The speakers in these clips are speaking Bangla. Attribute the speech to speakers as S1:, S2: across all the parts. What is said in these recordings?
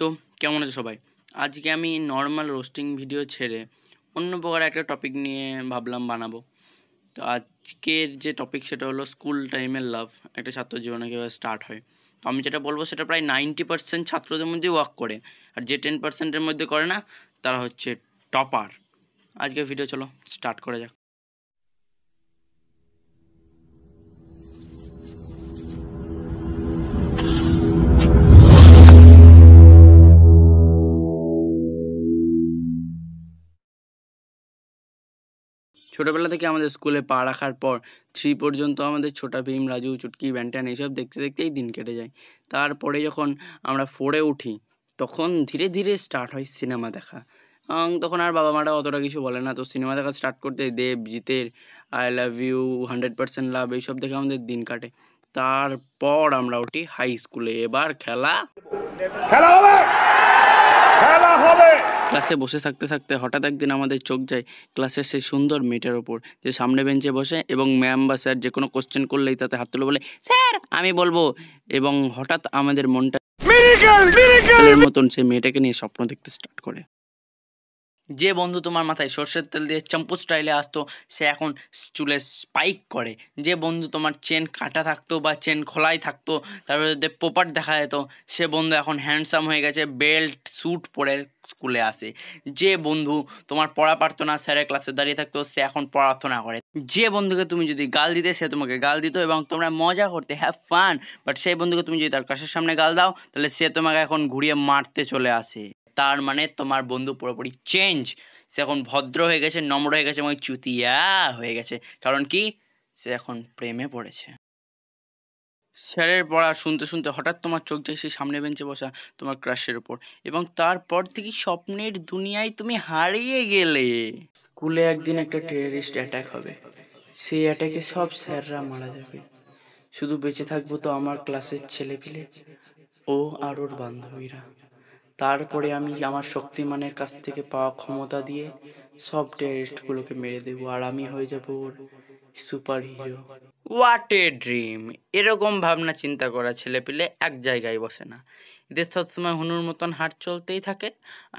S1: তো কেমন আছে সবাই আজকে আমি নর্মাল রোস্টিং ভিডিও ছেড়ে অন্য প্রকার একটা টপিক নিয়ে ভাবলাম বানাবো তো আজকের যে টপিক সেটা হলো স্কুল টাইমের লাভ একটা ছাত্র জীবনে কীভাবে স্টার্ট হয় তো আমি যেটা বলবো সেটা প্রায় নাইনটি পার্সেন্ট ছাত্রদের মধ্যেই ওয়ার্ক করে আর যে টেন পার্সেন্টের মধ্যে করে না তারা হচ্ছে টপার আজকে ভিডিও চলো স্টার্ট করা যাক ছোটোবেলা থেকে আমাদের স্কুলে পা রাখার পর থ্রি পর্যন্ত আমাদের ছোটা ভীম রাজু চুটকি ব্যান্টান এইসব দেখতে দেখতেই দিন কেটে যায় তারপরে যখন আমরা ফোরে উঠি তখন ধীরে ধীরে স্টার্ট হয় সিনেমা দেখা তখন আর বাবা মারা অতটা কিছু বলে না তো সিনেমা দেখা স্টার্ট করতে দেব জিতের I love you hundred percent love এইসব দেখে আমাদের দিন কাটে তারপর আমরা উঠি হাই স্কুলে এবার খেলা খেলা হবে ক্লাসে বসে থাকতে থাকতে হঠাৎ একদিন আমাদের চোখ যায় ক্লাসের সেই সুন্দর মেয়েটার ওপর যে সামনে বেঞ্চে বসে এবং ম্যাম বা স্যার যে কোনো কোশ্চেন করলেই তাতে হাত তুলে বলে স্যার আমি বলবো এবং হঠাৎ আমাদের মনটা মতন সেই মেয়েটাকে নিয়ে স্বপ্ন দেখতে স্টার্ট করে যে বন্ধু তোমার মাথায় সর্ষের তেল দিয়ে চম্পু স্টাইলে আসতো সে এখন চুলে স্পাইক করে যে বন্ধু তোমার চেন কাটা থাকতো বা চেন খোলাই থাকতো তারপরে পোপার দেখা যেত সে বন্ধু এখন হ্যান্ডসাম হয়ে গেছে বেল্ট স্যুট পরে স্কুলে আসে যে বন্ধু তোমার পড়া পারতো না স্যারের ক্লাসে দাঁড়িয়ে থাকতো সে এখন পড়াশোনা করে যে বন্ধুকে তুমি যদি গাল দিতে সে তোমাকে গাল দিত এবং তোমরা মজা করতে হ্যাভ ফান বাট সেই বন্ধুকে তুমি যদি তার কাছের সামনে গাল দাও তাহলে সে তোমাকে এখন ঘুরিয়ে মারতে চলে আসে তার মানে তোমার বন্ধু পুরোপুরি চেঞ্জ সে এখন ভদ্র হয়ে গেছে নম্র হয়ে গেছে এবং চুতিয়া হয়ে গেছে কারণ কি সে এখন প্রেমে পড়েছে স্যারের পড়া শুনতে শুনতে হঠাৎ তোমার চোখ যায় সে সামনে বেঞ্চে বসা তোমার ক্রাশের ওপর এবং তারপর থেকে স্বপ্নের দুনিয়ায় তুমি হারিয়ে গেলে স্কুলে একদিন একটা টেররিস্ট অ্যাটাক হবে সেই অ্যাটাকে সব স্যাররা মারা যাবে শুধু বেঁচে থাকবো তো আমার ক্লাসের ছেলেপিলে ও আর ওর বান্ধবীরা তারপরে আমি আমার শক্তিমানের কাছ থেকে পাওয়া ক্ষমতা দিয়ে সব টেরিস্টগুলোকে মেরে দেবো আর আমি হয়ে যাব ওর super hero what a dream এরকম ভাবনা চিন্তা করা ছেলে পেলে এক জায়গায় বসে না এদের সবসময় হনুর মতন হাট চলতেই থাকে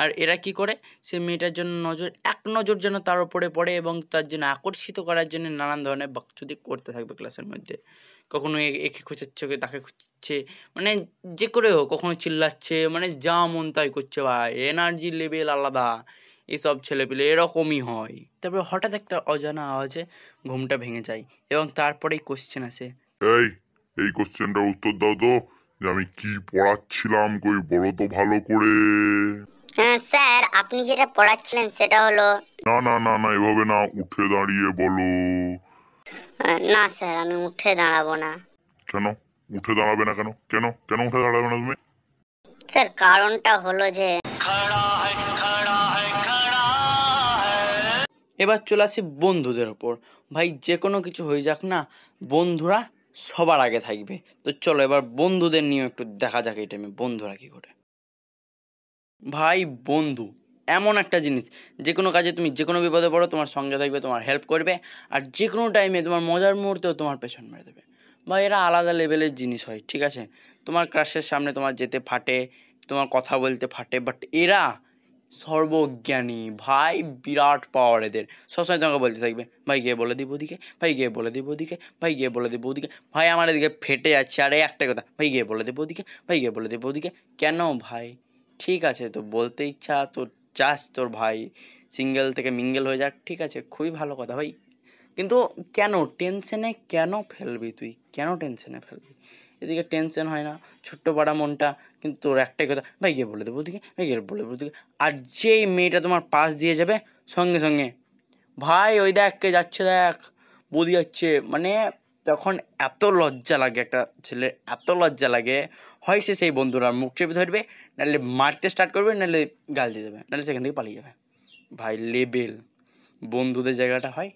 S1: আর এরা কি করে সে মেয়েটার জন্য নজর এক নজর যেন তার ওপরে পড়ে এবং তার জন্য আকর্ষিত করার জন্য নানান ধরনের বাকচুদি করতে থাকবে ক্লাসের মধ্যে কখনো একে খোঁচাচ্ছে ওকে তাকে খুঁজছে মানে যে করে হোক কখনো চিল্লাচ্ছে মানে যা মন তাই করছে ভাই এনার্জি লেভেল আলাদা এসব ছেলেপিলে এরকমই হয় তারপরে হঠাৎ একটা অজানা আওয়াজে ঘুমটা ভেঙে যায় এবং তারপরেই কোশ্চেন আসে এই এই কোশ্চেনটা উত্তর দাও তো যে আমি কি পড়াচ্ছিলাম কই বলো তো ভালো করে হ্যাঁ স্যার আপনি যেটা পড়াচ্ছিলেন সেটা হলো না না না না এভাবে না উঠে দাঁড়িয়ে বলো না স্যার আমি উঠে দাঁড়াবো না কেন উঠে দাঁড়াবে না কেন কেন কেন উঠে দাঁড়াবে না তুমি স্যার কারণটা হলো যে এবার চলে আসি বন্ধুদের ওপর ভাই যে কোনো কিছু হয়ে যাক না বন্ধুরা সবার আগে থাকবে তো চলো এবার বন্ধুদের নিয়ে একটু দেখা যাক এই টাইমে বন্ধুরা কী করে ভাই বন্ধু এমন একটা জিনিস যে কোনো কাজে তুমি যে কোনো বিপদে পড়ো তোমার সঙ্গে থাকবে তোমার হেল্প করবে আর যে কোনো টাইমে তোমার মজার মুহূর্তেও তোমার পেছন মেরে দেবে বা এরা আলাদা লেভেলের জিনিস হয় ঠিক আছে তোমার ক্রাশের সামনে তোমার যেতে ফাটে তোমার কথা বলতে ফাটে বাট এরা সর্বজ্ঞানী ভাই বিরাট পাওয়ার এদের সবসময় তোমাকে বলতে থাকবে ভাই গিয়ে বলে দিব ওদিকে ভাই গিয়ে বলে দিব ওদিকে ভাই গিয়ে বলে দিব ওদিকে ভাই আমার এদিকে ফেটে যাচ্ছে আরে একটা কথা ভাই গিয়ে বলে দেবো ওদিকে ভাই গিয়ে বলে দেবো ওদিকে কেন ভাই ঠিক আছে তো বলতে ইচ্ছা তো চাস তোর ভাই সিঙ্গেল থেকে মিঙ্গেল হয়ে যাক ঠিক আছে খুবই ভালো কথা ভাই কিন্তু কেন টেনশনে কেন ফেলবি তুই কেন টেনশনে ফেলবি এদিকে টেনশন হয় না ছোট্ট পাড়া মনটা কিন্তু তোর একটাই কথা ভাই গিয়ে বলে দেবো ওদিকে ভাই গিয়ে বলে দেবো ওদিকে আর যেই মেয়েটা তোমার পাশ দিয়ে যাবে সঙ্গে সঙ্গে ভাই ওই দেখ কে যাচ্ছে দেখ বৌদি যাচ্ছে মানে তখন এত লজ্জা লাগে একটা ছেলে এত লজ্জা লাগে হয় সে সেই বন্ধুরা মুখ চেপে ধরবে নাহলে মারতে স্টার্ট করবে নাহলে গাল দিয়ে দেবে নাহলে সেখান থেকে পালিয়ে যাবে ভাই লেবেল বন্ধুদের জায়গাটা হয়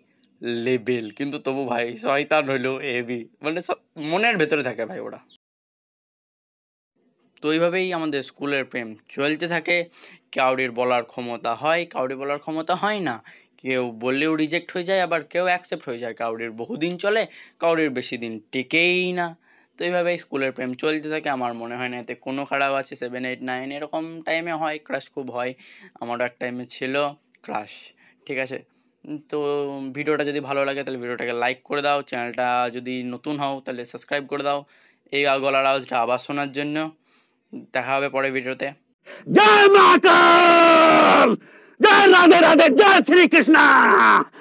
S1: লেবেল কিন্তু তবু ভাই শয়তান হইলো এবি মানে সব মনের ভেতরে থাকে ভাই ওরা তো এইভাবেই আমাদের স্কুলের প্রেম চলতে থাকে কাউরির বলার ক্ষমতা হয় কাউরি বলার ক্ষমতা হয় না কেউ বললেও রিজেক্ট হয়ে যায় আবার কেউ অ্যাকসেপ্ট হয়ে যায় কাউরির বহুদিন চলে কাউরির বেশি দিন টেকেই না তো এইভাবে স্কুলের প্রেম চলতে থাকে আমার মনে হয় না এতে কোনো খারাপ আছে সেভেন এইট নাইন এরকম টাইমে হয় ক্রাশ খুব হয় আমারও এক টাইমে ছিল ক্রাশ ঠিক আছে তো ভিডিওটা যদি ভালো লাগে তাহলে ভিডিওটাকে লাইক করে দাও চ্যানেলটা যদি নতুন হও তাহলে সাবস্ক্রাইব করে দাও এই গলার আওয়াজটা আবার শোনার জন্য দেখা হবে পরে ভিডিওতে জয় जय राधे राधे जय श्री कृष्णा